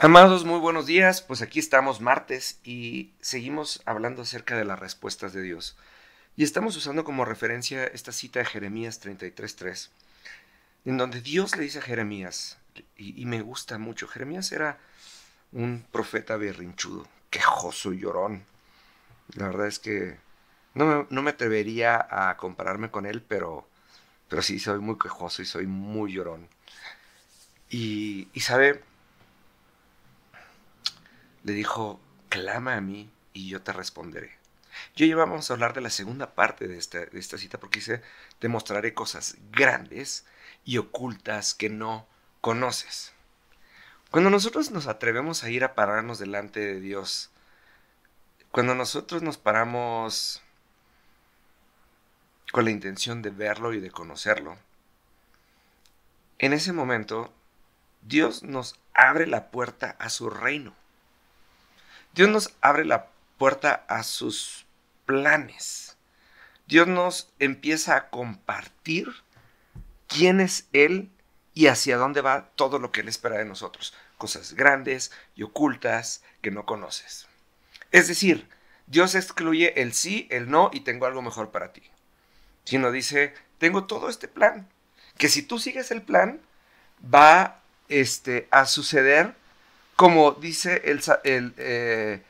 Amados, muy buenos días. Pues aquí estamos martes y seguimos hablando acerca de las respuestas de Dios. Y estamos usando como referencia esta cita de Jeremías 33.3, en donde Dios le dice a Jeremías, y, me gusta mucho, Jeremías era un profeta berrinchudo, quejoso y llorón. La verdad es que no me, atrevería a compararme con él, pero, pero sí soy muy quejoso y soy muy llorón. Y, y sabe, le dijo, clama a mí y yo te responderé. Yo ya vamos a hablar de la segunda parte de esta, de esta cita porque dice, te mostraré cosas grandes y ocultas que no conoces. Cuando nosotros nos atrevemos a ir a pararnos delante de Dios, cuando nosotros nos paramos con la intención de verlo y de conocerlo, en ese momento Dios nos abre la puerta a su reino. Dios nos abre la puerta a sus planes. Dios nos empieza a compartir quién es Él y hacia dónde va todo lo que Él espera de nosotros. Cosas grandes y ocultas que no conoces. Es decir, Dios excluye el sí, el no y tengo algo mejor para ti. Sino dice, tengo todo este plan. Que si tú sigues el plan, va este, a suceder como dice el, eh,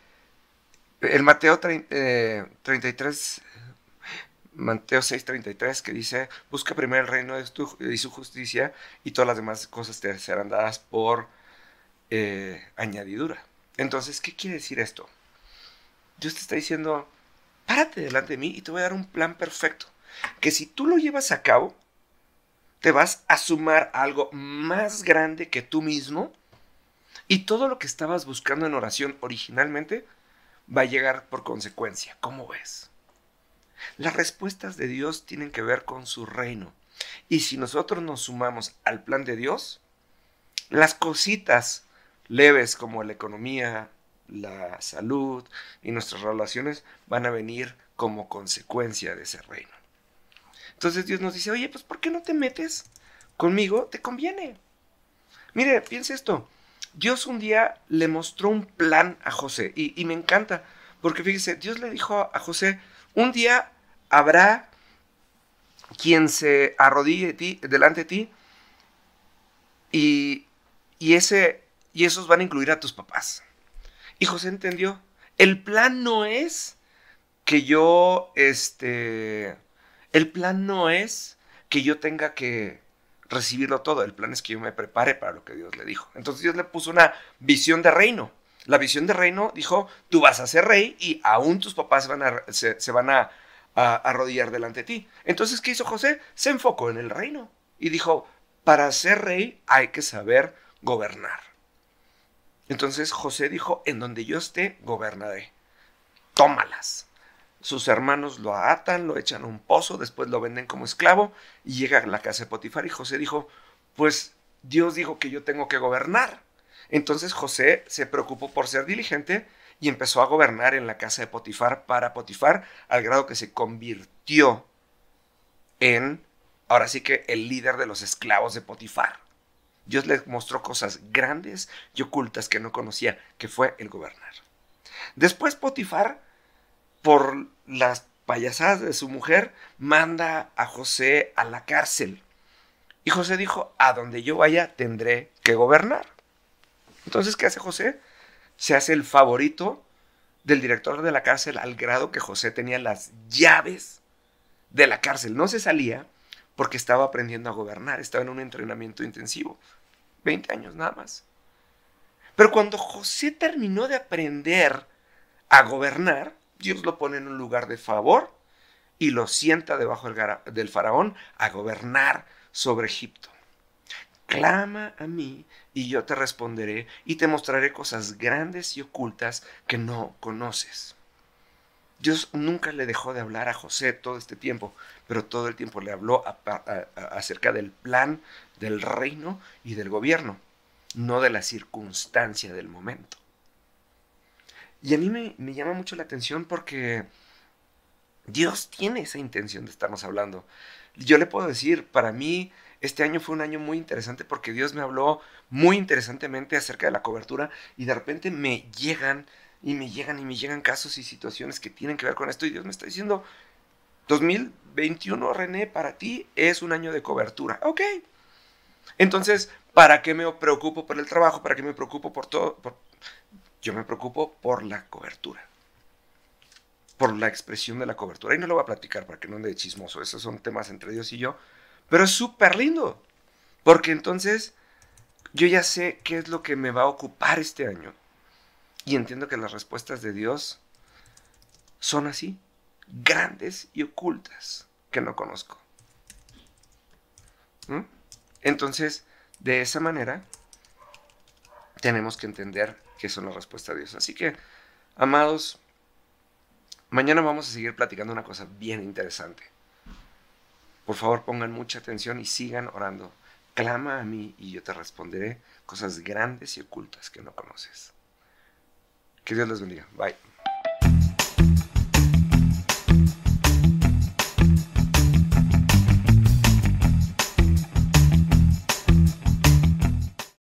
Mateo 33, 6:33, eh, que dice, busca primero el reino de y su justicia y todas las demás cosas te serán dadas por eh, añadidura. Entonces, ¿qué quiere decir esto? Dios te está diciendo, párate delante de mí y te voy a dar un plan perfecto, que si tú lo llevas a cabo, te vas a sumar algo más grande que tú mismo y todo lo que estabas buscando en oración originalmente va a llegar por consecuencia. ¿Cómo ves? Las respuestas de Dios tienen que ver con su reino. Y si nosotros nos sumamos al plan de Dios, las cositas leves como la economía, la salud y nuestras relaciones van a venir como consecuencia de ese reino. Entonces Dios nos dice, oye, pues ¿por qué no te metes conmigo? Te conviene. Mire, piensa esto. Dios un día le mostró un plan a José y, me encanta, porque fíjese, Dios le dijo a José, un día habrá quien se arrodille ti, delante de ti y, y, ese, y esos van a incluir a tus papás. Y José entendió, el plan no es que yo, este, el plan no es que yo tenga que, recibirlo todo. El plan es que yo me prepare para lo que Dios le dijo. Entonces Dios le puso una visión de reino. La visión de reino dijo, tú vas a ser rey y aún tus papás van a, se, van a, a, a arrodillar delante de ti. Entonces, ¿qué hizo José? Se enfocó en el reino y dijo, para ser rey hay que saber gobernar. Entonces José dijo, en donde yo esté, gobernaré. Tómalas. Sus hermanos lo atan, lo echan a un pozo, después lo venden como esclavo y llega a la casa de Potifar y José dijo, pues Dios dijo que yo tengo que gobernar. Entonces José se preocupó por ser diligente y empezó a gobernar en la casa de Potifar para Potifar, al grado que se convirtió en, ahora sí que, el líder de los esclavos de Potifar. Dios le mostró cosas grandes y ocultas que no conocía, que fue el gobernar. Después Potifar por las payasadas de su mujer, manda a José a la cárcel. Y José dijo, a donde yo vaya tendré que gobernar. Entonces, ¿qué hace José? Se hace el favorito del director de la cárcel al grado que José tenía las llaves de la cárcel. No se salía porque estaba aprendiendo a gobernar, estaba en un entrenamiento intensivo. 20 años nada más. Pero cuando José terminó de aprender a gobernar, Dios lo pone en un lugar de favor y lo sienta debajo del faraón a gobernar sobre Egipto. Clama a mí y yo te responderé y te mostraré cosas grandes y ocultas que no conoces. Dios nunca le dejó de hablar a José todo este tiempo, pero todo el tiempo le habló acerca del plan, del reino y del gobierno, no de la circunstancia del momento. Y a mí me, llama mucho la atención porque Dios tiene esa intención de estarnos hablando. Yo le puedo decir, para mí este año fue un año muy interesante porque Dios me habló muy interesantemente acerca de la cobertura y de repente me llegan y me llegan y me llegan casos y situaciones que tienen que ver con esto y Dios me está diciendo, 2021 René, para ti es un año de cobertura. Ok. Entonces, ¿para qué me preocupo por el trabajo? ¿Para qué me preocupo por todo? Yo me preocupo por la cobertura, por la expresión de la cobertura. Y no lo voy a platicar para que no ande de chismoso, esos son temas entre Dios y yo, pero es súper lindo, porque entonces yo ya sé qué es lo que me va a ocupar este año. Y entiendo que las respuestas de Dios son así, grandes y ocultas, que no conozco. ¿Mm? Entonces, de esa manera, tenemos que entender que son la respuesta a Dios. Así que, amados, mañana vamos a seguir platicando una cosa bien interesante. Por favor, pongan mucha atención y sigan orando. Clama a mí y yo te responderé cosas grandes y ocultas que no conoces. Que Dios les bendiga. Bye.